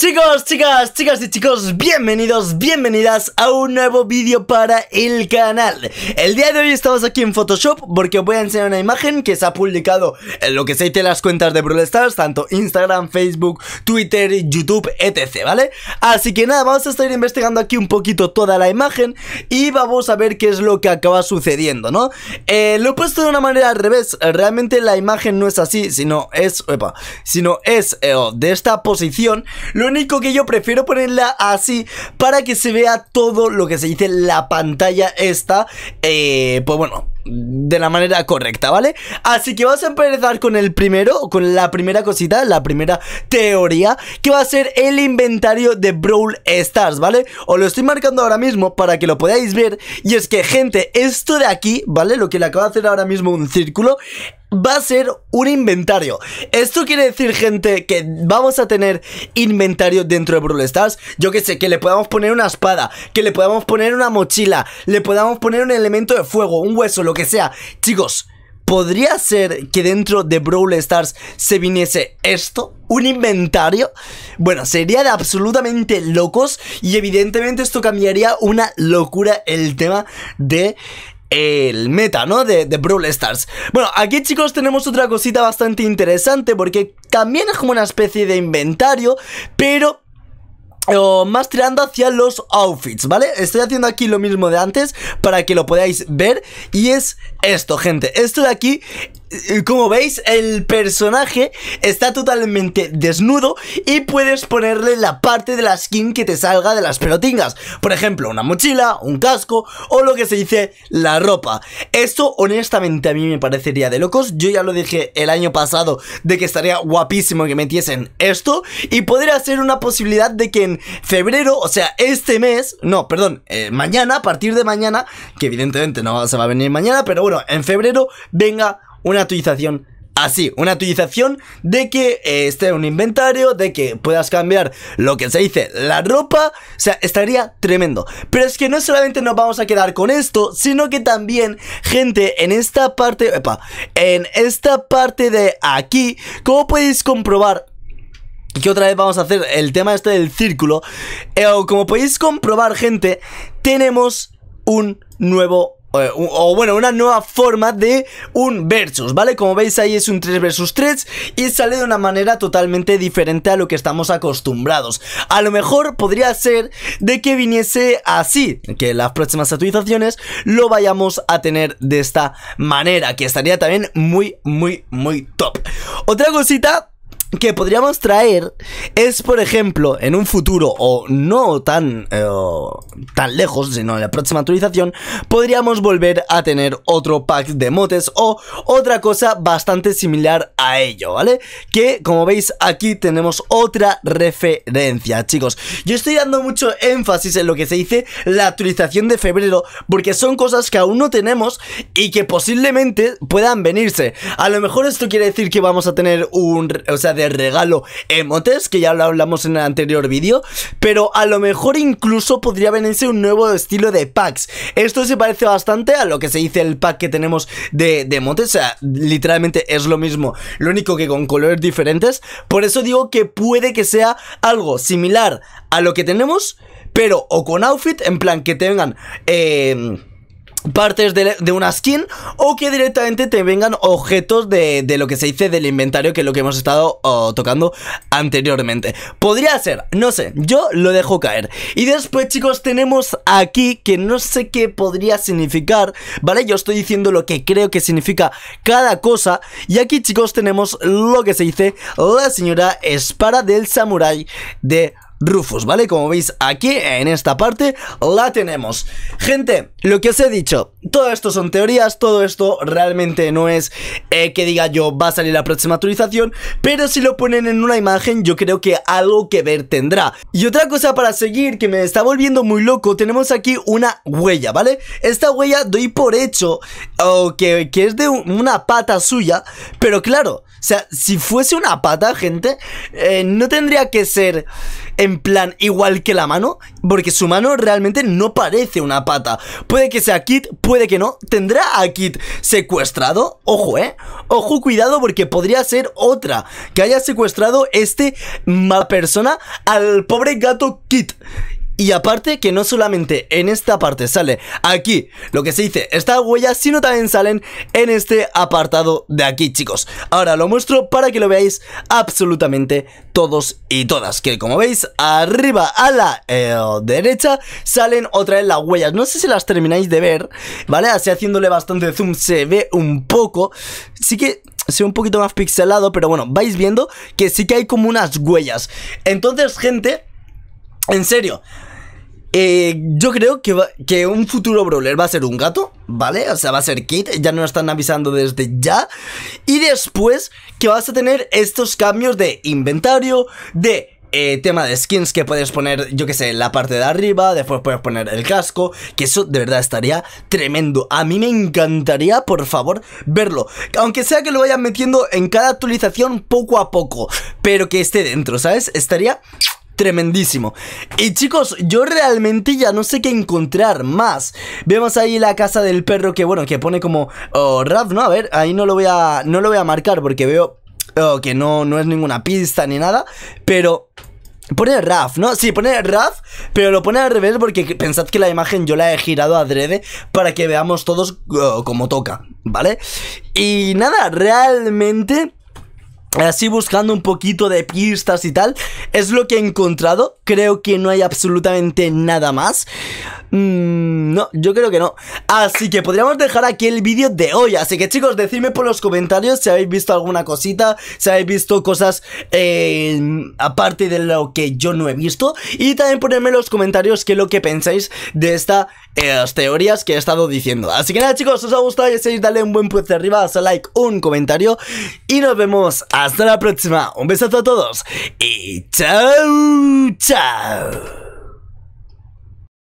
Chicos, chicas, chicas y chicos, bienvenidos, bienvenidas a un nuevo vídeo para el canal El día de hoy estamos aquí en Photoshop porque os voy a enseñar una imagen que se ha publicado en lo que se dice las cuentas de Brawl Stars Tanto Instagram, Facebook, Twitter, YouTube, etc, ¿vale? Así que nada, vamos a estar investigando aquí un poquito toda la imagen Y vamos a ver qué es lo que acaba sucediendo, ¿no? Eh, lo he puesto de una manera al revés, realmente la imagen no es así, sino es, opa, sino es eh, oh, de esta posición único que yo prefiero ponerla así para que se vea todo lo que se dice la pantalla esta. Eh, pues bueno, de la manera correcta, ¿vale? Así que vamos a empezar con el primero, con la primera cosita, la primera teoría, que va a ser el inventario de Brawl Stars, ¿vale? Os lo estoy marcando ahora mismo para que lo podáis ver, y es que, gente, esto de aquí, ¿vale? Lo que le acabo de hacer ahora mismo un círculo, va a ser un inventario. Esto quiere decir, gente, que vamos a tener inventario dentro de Brawl Stars. Yo que sé, que le podamos poner una espada, que le podamos poner una mochila, le podamos poner un elemento de fuego, un hueso, que sea. Chicos, ¿podría ser que dentro de Brawl Stars se viniese esto? ¿Un inventario? Bueno, sería de absolutamente locos y evidentemente esto cambiaría una locura el tema de el meta, ¿no? De, de, Brawl Stars. Bueno, aquí chicos tenemos otra cosita bastante interesante porque también es como una especie de inventario, pero eh, más tirando hacia los outfits, ¿vale? Estoy haciendo aquí lo mismo de antes para que lo podáis ver y es esto, gente. Esto de aquí eh, como veis, el personaje está totalmente desnudo y puedes ponerle la parte de la skin que te salga de las pelotingas. Por ejemplo, una mochila, un casco o lo que se dice la ropa. Esto honestamente a mí me parecería de locos. Yo ya lo dije el año pasado de que estaría guapísimo que metiesen esto y podría ser una posibilidad de que en febrero, o sea, este mes, no, perdón, eh, mañana, a partir de mañana, que evidentemente no se va a venir mañana, pero bueno, en febrero venga una actualización así, ah, una actualización de que eh, esté esté un inventario, de que puedas cambiar lo que se dice, la ropa, o sea, estaría tremendo. Pero es que no solamente nos vamos a quedar con esto, sino que también, gente, en esta parte, epa, en esta parte de aquí, como podéis comprobar, que otra vez vamos a hacer el tema este del círculo, eh, como podéis comprobar, gente, tenemos un nuevo eh, o, bueno, una nueva forma de un versus, ¿vale? Como veis ahí es un 3 versus 3 y sale de una manera totalmente diferente a lo que estamos acostumbrados. A lo mejor podría ser de que viniese así, que las próximas actualizaciones lo vayamos a tener de esta manera, que estaría también muy, muy, muy top. Otra cosita que podríamos traer es, por ejemplo, en un futuro o no tan, eh, tan lejos, sino en la próxima actualización, podríamos volver a tener otro pack de motes o otra cosa bastante similar a ello, ¿vale? Que, como veis, aquí tenemos otra referencia, chicos. Yo estoy dando mucho énfasis en lo que se dice la actualización de febrero, porque son cosas que aún no tenemos y que posiblemente puedan venirse. A lo mejor esto quiere decir que vamos a tener un... O sea, regalo emotes, que ya lo hablamos en el anterior vídeo, pero a lo mejor incluso podría venirse un nuevo estilo de packs. Esto se parece bastante a lo que se dice el pack que tenemos de, emotes, o sea, literalmente es lo mismo, lo único que con colores diferentes, por eso digo que puede que sea algo similar a lo que tenemos, pero o con outfit, en plan que tengan... Eh, partes de, una skin o que directamente te vengan objetos de, de, lo que se dice del inventario que es lo que hemos estado tocando anteriormente podría ser, no sé, yo lo dejo caer y después chicos tenemos aquí que no sé qué podría significar, vale, yo estoy diciendo lo que creo que significa cada cosa y aquí chicos tenemos lo que se dice la señora Espara del Samurai de Rufus, ¿vale? Como veis aquí, en esta parte, la tenemos. Gente, lo que os he dicho, todo esto son teorías, todo esto realmente no es eh, que diga yo va a salir la próxima actualización, pero si lo ponen en una imagen yo creo que algo que ver tendrá. Y otra cosa para seguir que me está volviendo muy loco, tenemos aquí una huella, ¿vale? Esta huella doy por hecho que, es de una pata suya, pero claro, o sea, si fuese una pata, gente, eh, no tendría que ser en plan igual que la mano, porque su mano realmente no parece una pata. Puede que sea Kit, puede que no. ¿Tendrá a Kit secuestrado? Ojo, ¿eh? Ojo, cuidado, porque podría ser otra que haya secuestrado este mala persona al pobre gato Kit. Y aparte que no solamente en esta parte sale aquí lo que se dice estas huellas, sino también salen en este apartado de aquí, chicos. Ahora lo muestro para que lo veáis absolutamente todos y todas. Que como veis, arriba a la eh, derecha salen otra vez las huellas. No sé si las termináis de ver, ¿vale? Así haciéndole bastante zoom se ve un poco. Sí que sea un poquito más pixelado, pero bueno, vais viendo que sí que hay como unas huellas. Entonces, gente, en serio, eh, yo creo que, que un futuro brawler va a ser un gato, ¿vale? O sea, va a ser Kit, ya nos están avisando desde ya. Y después que vas a tener estos cambios de inventario, de eh, tema de skins que puedes poner, yo que sé, la parte de arriba, después puedes poner el casco, que eso de verdad estaría tremendo. A mí me encantaría, por favor, verlo. Aunque sea que lo vayan metiendo en cada actualización poco a poco, pero que esté dentro, ¿sabes? Estaría tremendísimo. Y chicos, yo realmente ya no sé qué encontrar más. Vemos ahí la casa del perro que, bueno, que pone como oh, Raf, ¿no? A ver, ahí no lo voy a, no lo voy a marcar porque veo oh, que no, no es ninguna pista ni nada. Pero Pone RAF, ¿no? Sí, pone RAF, pero lo pone al revés porque pensad que la imagen yo la he girado a adrede para que veamos todos cómo oh, como toca, ¿vale? Y nada, realmente Así buscando un poquito de pistas y tal Es lo que he encontrado Creo que no hay absolutamente nada más Mm, no, yo creo que no Así que podríamos dejar aquí el vídeo de hoy Así que chicos, decidme por los comentarios Si habéis visto alguna cosita Si habéis visto cosas eh, Aparte de lo que yo no he visto Y también ponedme en los comentarios Qué es lo que pensáis de estas eh, teorías Que he estado diciendo Así que nada chicos, si os ha gustado y si dale un buen de arriba un like, un comentario Y nos vemos hasta la próxima Un besazo a todos Y chao, chao